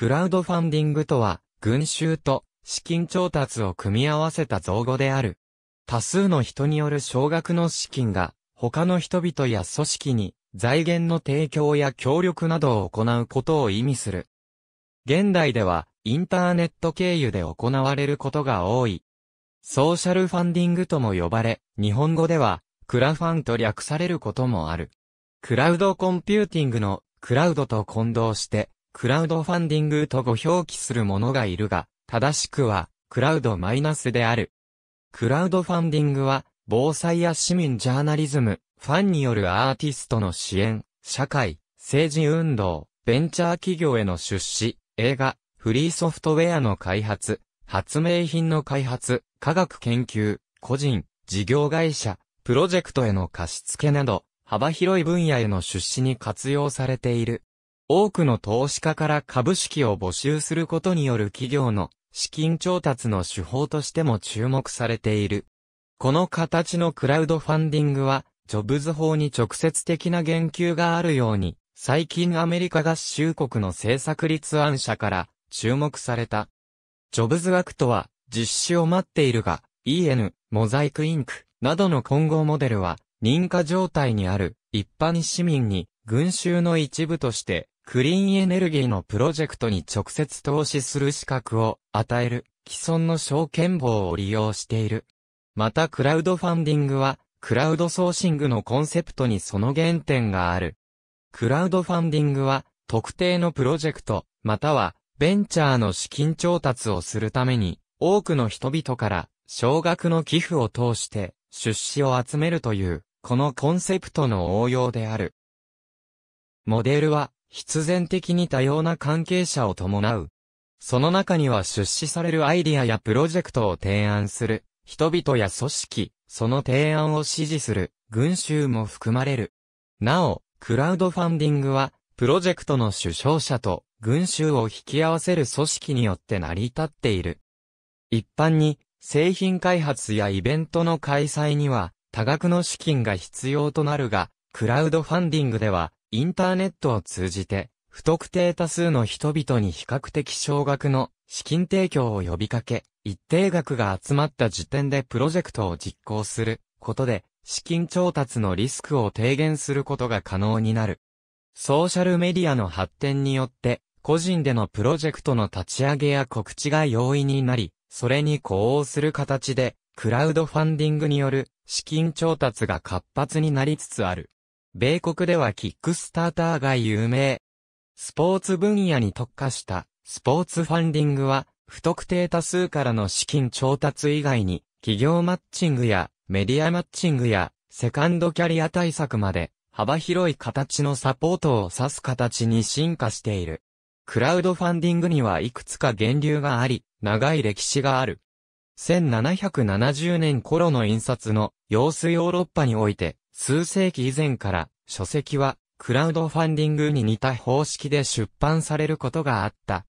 クラウドファンディングとは、群衆と資金調達を組み合わせた造語である。多数の人による少額の資金が、他の人々や組織に財源の提供や協力などを行うことを意味する。現代では、インターネット経由で行われることが多い。ソーシャルファンディングとも呼ばれ、日本語では、クラファンと略されることもある。クラウドコンピューティングのクラウドと混同して、クラウドファンディングとご表記する者がいるが、正しくは、クラウドマイナスである。クラウドファンディングは、防災や市民ジャーナリズム、ファンによるアーティストの支援、社会、政治運動、ベンチャー企業への出資、映画、フリーソフトウェアの開発、発明品の開発、科学研究、個人、事業会社、プロジェクトへの貸し付けなど、幅広い分野への出資に活用されている。多くの投資家から株式を募集することによる企業の資金調達の手法としても注目されている。この形のクラウドファンディングは、ジョブズ法に直接的な言及があるように、最近アメリカ合衆国の政策立案者から注目された。ジョブズ枠とは、実施を待っているが、EN、モザイクインクなどの混合モデルは、認可状態にある一般市民に群衆の一部としてクリーンエネルギーのプロジェクトに直接投資する資格を与える既存の証券棒を利用している。またクラウドファンディングはクラウドソーシングのコンセプトにその原点がある。クラウドファンディングは特定のプロジェクトまたはベンチャーの資金調達をするために多くの人々から少額の寄付を通して出資を集めるというこのコンセプトの応用である。モデルは必然的に多様な関係者を伴う。その中には出資されるアイディアやプロジェクトを提案する、人々や組織、その提案を支持する、群衆も含まれる。なお、クラウドファンディングは、プロジェクトの主唱者と群衆を引き合わせる組織によって成り立っている。一般に、製品開発やイベントの開催には、多額の資金が必要となるが、クラウドファンディングでは、インターネットを通じて、不特定多数の人々に比較的少額の資金提供を呼びかけ、一定額が集まった時点でプロジェクトを実行することで、資金調達のリスクを低減することが可能になる。ソーシャルメディアの発展によって、個人でのプロジェクトの立ち上げや告知が容易になり、それに呼応する形で、クラウドファンディングによる資金調達が活発になりつつある。米国ではキックスターターが有名。スポーツ分野に特化したスポーツファンディングは不特定多数からの資金調達以外に企業マッチングやメディアマッチングやセカンドキャリア対策まで幅広い形のサポートを指す形に進化している。クラウドファンディングにはいくつか源流があり、長い歴史がある。1770年頃の印刷の様子ヨーロッパにおいて、数世紀以前から、書籍は、クラウドファンディングに似た方式で出版されることがあった。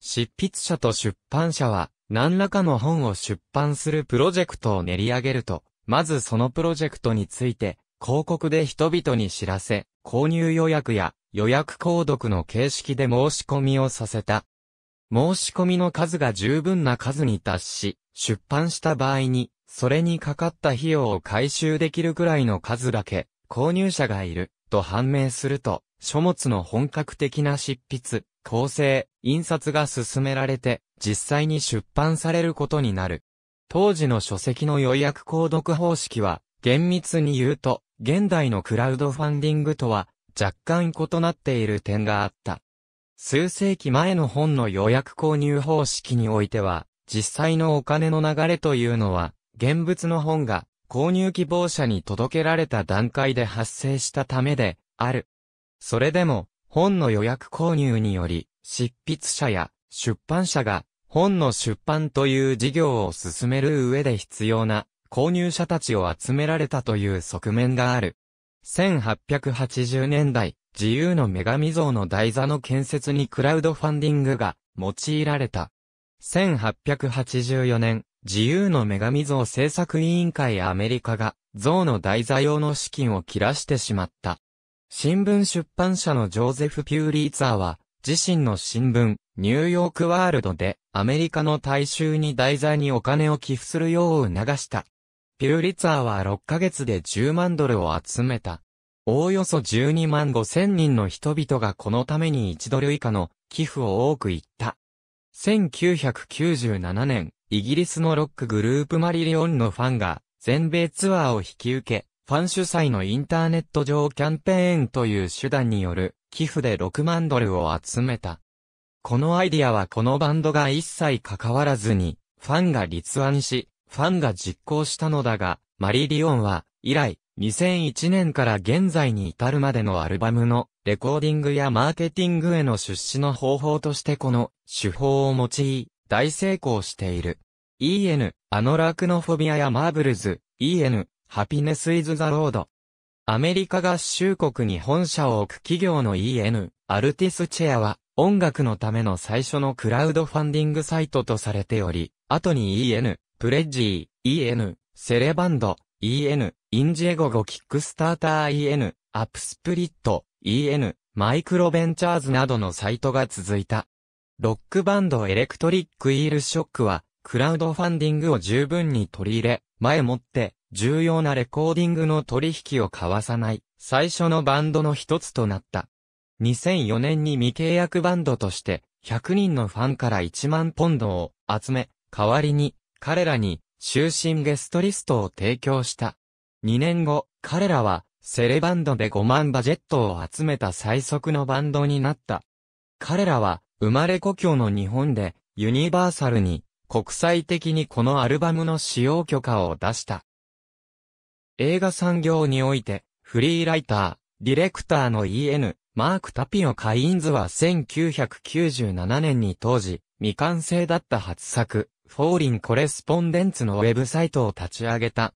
執筆者と出版社は、何らかの本を出版するプロジェクトを練り上げると、まずそのプロジェクトについて、広告で人々に知らせ、購入予約や予約購読の形式で申し込みをさせた。申し込みの数が十分な数に達し、出版した場合に、それにかかった費用を回収できるくらいの数だけ、購入者がいる、と判明すると、書物の本格的な執筆、構成、印刷が進められて、実際に出版されることになる。当時の書籍の予約購読方式は、厳密に言うと、現代のクラウドファンディングとは、若干異なっている点があった。数世紀前の本の予約購入方式においては、実際のお金の流れというのは、現物の本が購入希望者に届けられた段階で発生したためである。それでも、本の予約購入により、執筆者や出版社が本の出版という事業を進める上で必要な購入者たちを集められたという側面がある。1880年代、自由の女神像の台座の建設にクラウドファンディングが用いられた。1884年、自由の女神像制作委員会アメリカが、像の題材用の資金を切らしてしまった。新聞出版社のジョーゼフ・ピューリーツァーは、自身の新聞、ニューヨークワールドで、アメリカの大衆に題材にお金を寄付するよう促した。ピューリツァーは6ヶ月で10万ドルを集めた。おおよそ12万5千人の人々がこのために1ドル以下の寄付を多く言った。1997年、イギリスのロックグループマリリオンのファンが、全米ツアーを引き受け、ファン主催のインターネット上キャンペーンという手段による寄付で6万ドルを集めた。このアイディアはこのバンドが一切関わらずに、ファンが立案し、ファンが実行したのだが、マリリオンは、以来、2001年から現在に至るまでのアルバムのレコーディングやマーケティングへの出資の方法としてこの手法を用い、大成功している。EN、あのラクノフォビアやマーブルズ、EN、ハピネスイズザロード。アメリカ合衆国に本社を置く企業の EN、アルティスチェアは、音楽のための最初のクラウドファンディングサイトとされており、後に EN、プレッジー、EN、セレバンド、EN、インジェゴゴキックスターター EN、アップスプリット、EN、マイクロベンチャーズなどのサイトが続いた。ロックバンドエレクトリック・イール・ショックは、クラウドファンディングを十分に取り入れ、前もって、重要なレコーディングの取引を交わさない、最初のバンドの一つとなった。2004年に未契約バンドとして、100人のファンから1万ポンドを集め、代わりに、彼らに、終身ゲストリストを提供した。2年後、彼らは、セレバンドで5万バジェットを集めた最速のバンドになった。彼らは、生まれ故郷の日本で、ユニバーサルに、国際的にこのアルバムの使用許可を出した。映画産業において、フリーライター、ディレクターの E.N. マーク・タピオ・カインズは1997年に当時、未完成だった初作、フォーリン・コレスポンデンツのウェブサイトを立ち上げた。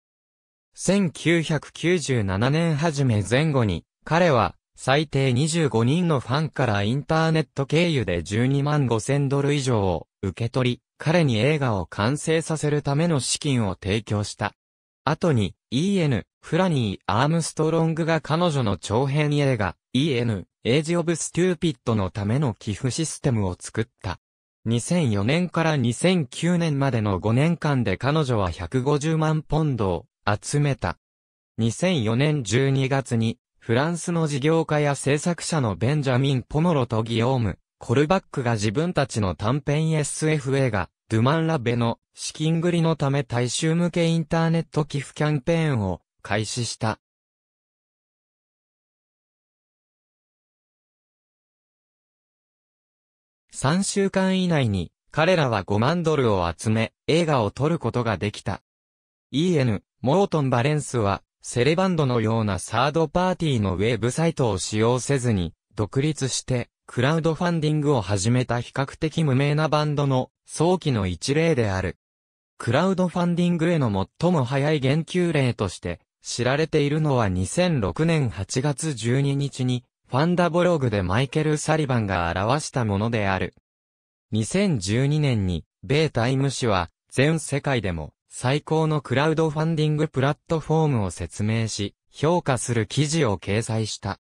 1997年初め前後に、彼は、最低25人のファンからインターネット経由で12万5千ドル以上を受け取り、彼に映画を完成させるための資金を提供した。後に、E.N. フラニー・アームストロングが彼女の長編映画、E.N. エイジ・オブ・ステューピッドのための寄付システムを作った。2004年から2009年までの5年間で彼女は150万ポンドを集めた。2004年12月にフランスの事業家や制作者のベンジャミン・ポモロとギオーム、コルバックが自分たちの短編 SF 映画、ドゥマンラベの資金繰りのため大衆向けインターネット寄付キャンペーンを開始した。3週間以内に彼らは5万ドルを集め映画を撮ることができた。E.N. モートン・バレンスはセレバンドのようなサードパーティーのウェブサイトを使用せずに、独立して、クラウドファンディングを始めた比較的無名なバンドの早期の一例である。クラウドファンディングへの最も早い言及例として、知られているのは2006年8月12日に、ファンダボログでマイケル・サリバンが表したものである。2012年に、米タイム誌は、全世界でも、最高のクラウドファンディングプラットフォームを説明し、評価する記事を掲載した。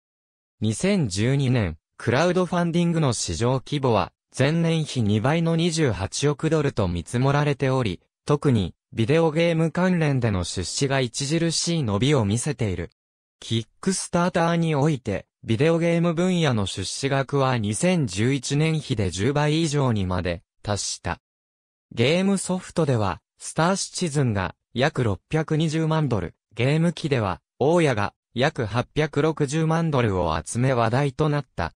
2012年、クラウドファンディングの市場規模は、前年比2倍の28億ドルと見積もられており、特に、ビデオゲーム関連での出資が著しい伸びを見せている。キックスターターにおいて、ビデオゲーム分野の出資額は2011年比で10倍以上にまで達した。ゲームソフトではスターシチズンが約620万ドル、ゲーム機では、大家が約860万ドルを集め話題となった。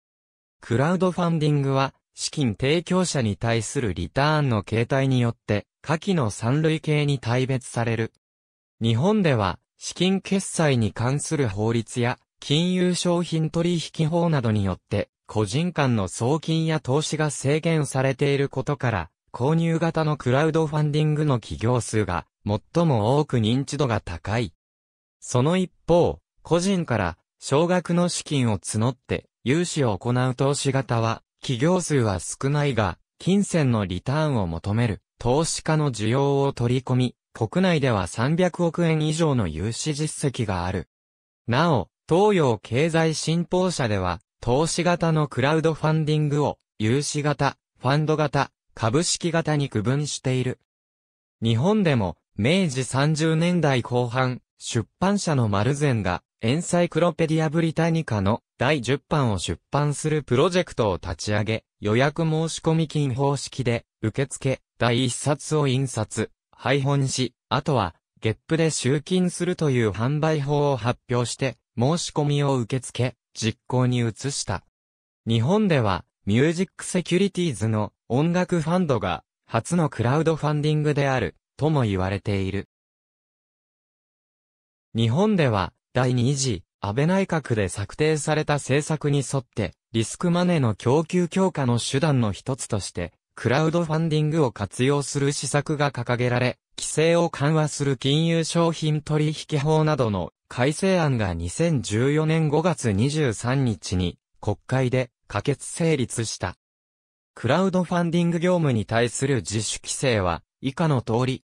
クラウドファンディングは、資金提供者に対するリターンの形態によって、下記の三類型に大別される。日本では、資金決済に関する法律や、金融商品取引法などによって、個人間の送金や投資が制限されていることから、購入型のクラウドファンディングの企業数が最も多く認知度が高い。その一方、個人から少額の資金を募って融資を行う投資型は企業数は少ないが、金銭のリターンを求める投資家の需要を取り込み、国内では300億円以上の融資実績がある。なお、東洋経済新報社では、投資型のクラウドファンディングを、融資型、ファンド型、株式型に区分している。日本でも、明治30年代後半、出版社のマルゼンが、エンサイクロペディアブリタニカの第10版を出版するプロジェクトを立ち上げ、予約申し込み金方式で、受付、第1冊を印刷、配本し、あとは、ゲップで集金するという販売法を発表して、申し込みを受け付け、実行に移した。日本では、ミュージックセキュリティーズの音楽ファンドが初のクラウドファンディングであるとも言われている。日本では第2次安倍内閣で策定された政策に沿ってリスクマネーの供給強化の手段の一つとしてクラウドファンディングを活用する施策が掲げられ、規制を緩和する金融商品取引法などの改正案が2014年5月23日に国会で可決成立した。クラウドファンディング業務に対する自主規制は、以下の通り。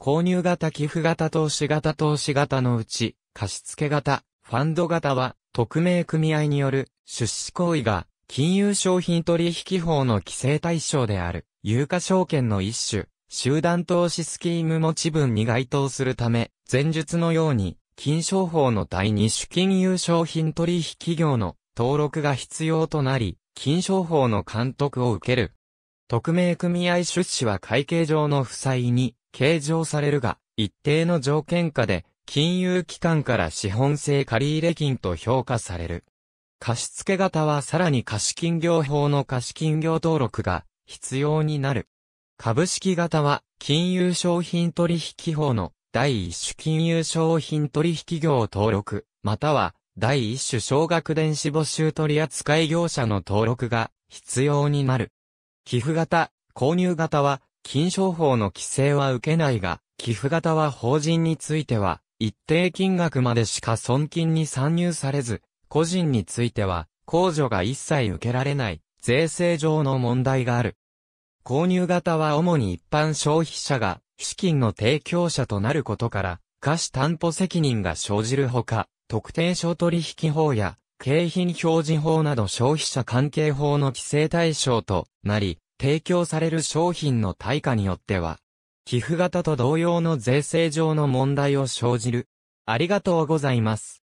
購入型寄付型投資型投資型のうち、貸付型、ファンド型は、匿名組合による出資行為が、金融商品取引法の規制対象である、有価証券の一種、集団投資スキーム持ち分に該当するため、前述のように、金商法の第二種金融商品取引業の登録が必要となり、金商法の監督を受ける。特命組合出資は会計上の負債に計上されるが、一定の条件下で、金融機関から資本性借入金と評価される。貸付型はさらに貸金業法の貸金業登録が必要になる。株式型は金融商品取引法の第一種金融商品取引業登録、または第一種小学電子募集取扱業者の登録が必要になる。寄付型、購入型は、金商法の規制は受けないが、寄付型は法人については、一定金額までしか損金に参入されず、個人については、控除が一切受けられない、税制上の問題がある。購入型は主に一般消費者が、資金の提供者となることから、貸し担保責任が生じるほか、特定商取引法や、景品表示法など消費者関係法の規制対象となり、提供される商品の対価によっては、寄付型と同様の税制上の問題を生じる。ありがとうございます。